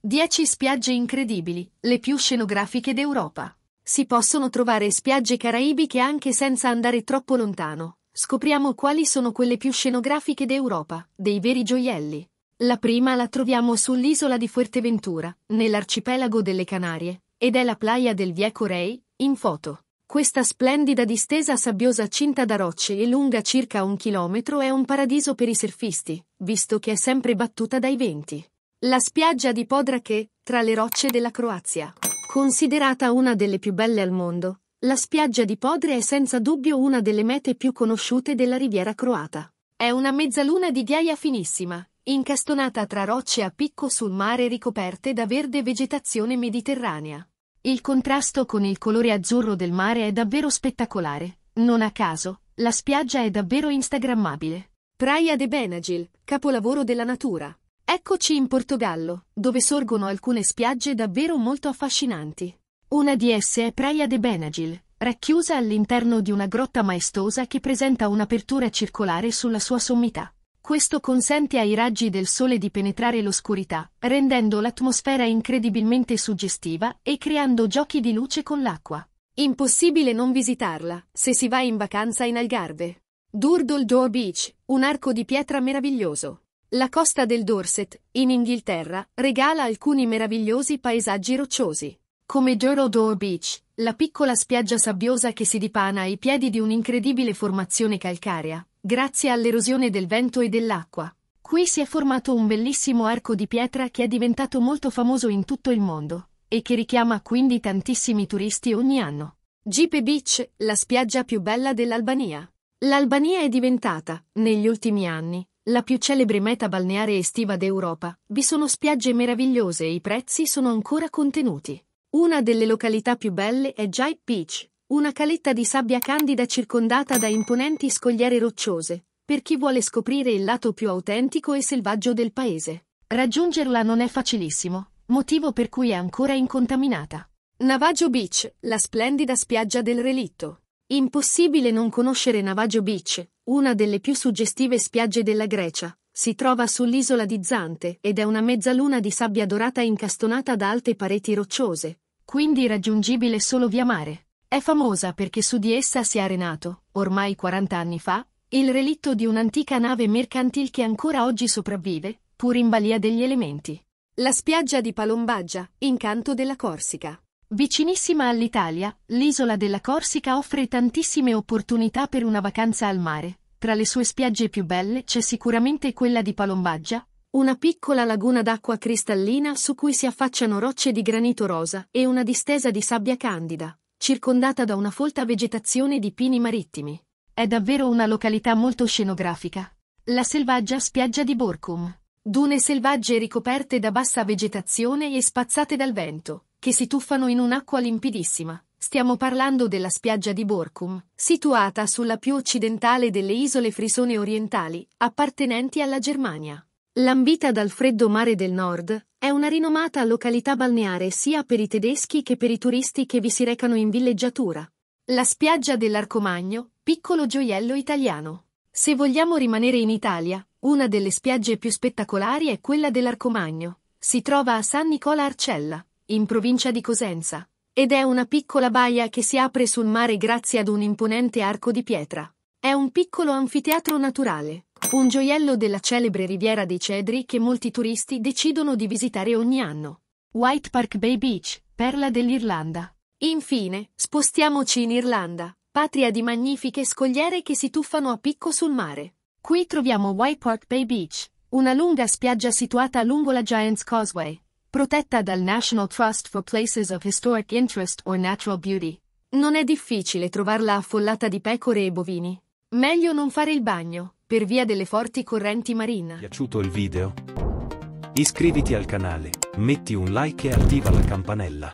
10 spiagge incredibili, le più scenografiche d'Europa. Si possono trovare spiagge caraibiche anche senza andare troppo lontano. Scopriamo quali sono quelle più scenografiche d'Europa, dei veri gioielli. La prima la troviamo sull'isola di Fuerteventura, nell'arcipelago delle Canarie, ed è la Playa del Vieco Rey, in foto. Questa splendida distesa sabbiosa cinta da rocce e lunga circa un chilometro è un paradiso per i surfisti, visto che è sempre battuta dai venti. La spiaggia di Podrache, tra le rocce della Croazia. Considerata una delle più belle al mondo, la spiaggia di Podre è senza dubbio una delle mete più conosciute della riviera croata. È una mezzaluna di ghiaia finissima, incastonata tra rocce a picco sul mare ricoperte da verde vegetazione mediterranea. Il contrasto con il colore azzurro del mare è davvero spettacolare. Non a caso, la spiaggia è davvero instagrammabile. Praia de Benagil, capolavoro della natura. Eccoci in Portogallo, dove sorgono alcune spiagge davvero molto affascinanti. Una di esse è Praia de Benagil, racchiusa all'interno di una grotta maestosa che presenta un'apertura circolare sulla sua sommità. Questo consente ai raggi del sole di penetrare l'oscurità, rendendo l'atmosfera incredibilmente suggestiva e creando giochi di luce con l'acqua. Impossibile non visitarla, se si va in vacanza in Algarve. Durdle Door Beach, un arco di pietra meraviglioso, la costa del Dorset, in Inghilterra, regala alcuni meravigliosi paesaggi rocciosi, come Dorodore Beach, la piccola spiaggia sabbiosa che si dipana ai piedi di un'incredibile formazione calcarea, grazie all'erosione del vento e dell'acqua. Qui si è formato un bellissimo arco di pietra che è diventato molto famoso in tutto il mondo, e che richiama quindi tantissimi turisti ogni anno. Gipe Beach, la spiaggia più bella dell'Albania. L'Albania è diventata, negli ultimi anni, la più celebre meta balneare estiva d'Europa, vi sono spiagge meravigliose e i prezzi sono ancora contenuti. Una delle località più belle è Jai Beach, una caletta di sabbia candida circondata da imponenti scogliere rocciose, per chi vuole scoprire il lato più autentico e selvaggio del paese. Raggiungerla non è facilissimo, motivo per cui è ancora incontaminata. Navajo Beach, la splendida spiaggia del relitto. Impossibile non conoscere Navajo Beach, una delle più suggestive spiagge della Grecia, si trova sull'isola di Zante ed è una mezzaluna di sabbia dorata incastonata da alte pareti rocciose, quindi raggiungibile solo via mare. È famosa perché su di essa si è arenato, ormai 40 anni fa, il relitto di un'antica nave mercantil che ancora oggi sopravvive, pur in balia degli elementi. La spiaggia di Palombaggia, incanto della Corsica. Vicinissima all'Italia, l'isola della Corsica offre tantissime opportunità per una vacanza al mare. Tra le sue spiagge più belle c'è sicuramente quella di Palombaggia, una piccola laguna d'acqua cristallina su cui si affacciano rocce di granito rosa e una distesa di sabbia candida, circondata da una folta vegetazione di pini marittimi. È davvero una località molto scenografica. La selvaggia spiaggia di Borkum. Dune selvagge ricoperte da bassa vegetazione e spazzate dal vento che si tuffano in un'acqua limpidissima. Stiamo parlando della spiaggia di Borkum, situata sulla più occidentale delle isole frisone orientali, appartenenti alla Germania. Lambita dal freddo mare del nord, è una rinomata località balneare sia per i tedeschi che per i turisti che vi si recano in villeggiatura. La spiaggia dell'Arcomagno, piccolo gioiello italiano. Se vogliamo rimanere in Italia, una delle spiagge più spettacolari è quella dell'Arcomagno. Si trova a San Nicola Arcella in provincia di Cosenza, ed è una piccola baia che si apre sul mare grazie ad un imponente arco di pietra. È un piccolo anfiteatro naturale, un gioiello della celebre riviera dei Cedri che molti turisti decidono di visitare ogni anno. White Park Bay Beach, perla dell'Irlanda. Infine, spostiamoci in Irlanda, patria di magnifiche scogliere che si tuffano a picco sul mare. Qui troviamo White Park Bay Beach, una lunga spiaggia situata lungo la Giants Causeway, protetta dal National Trust for Places of Historic Interest or Natural Beauty. Non è difficile trovarla affollata di pecore e bovini. Meglio non fare il bagno, per via delle forti correnti marine. piaciuto il video? Iscriviti al canale, metti un like e attiva la campanella.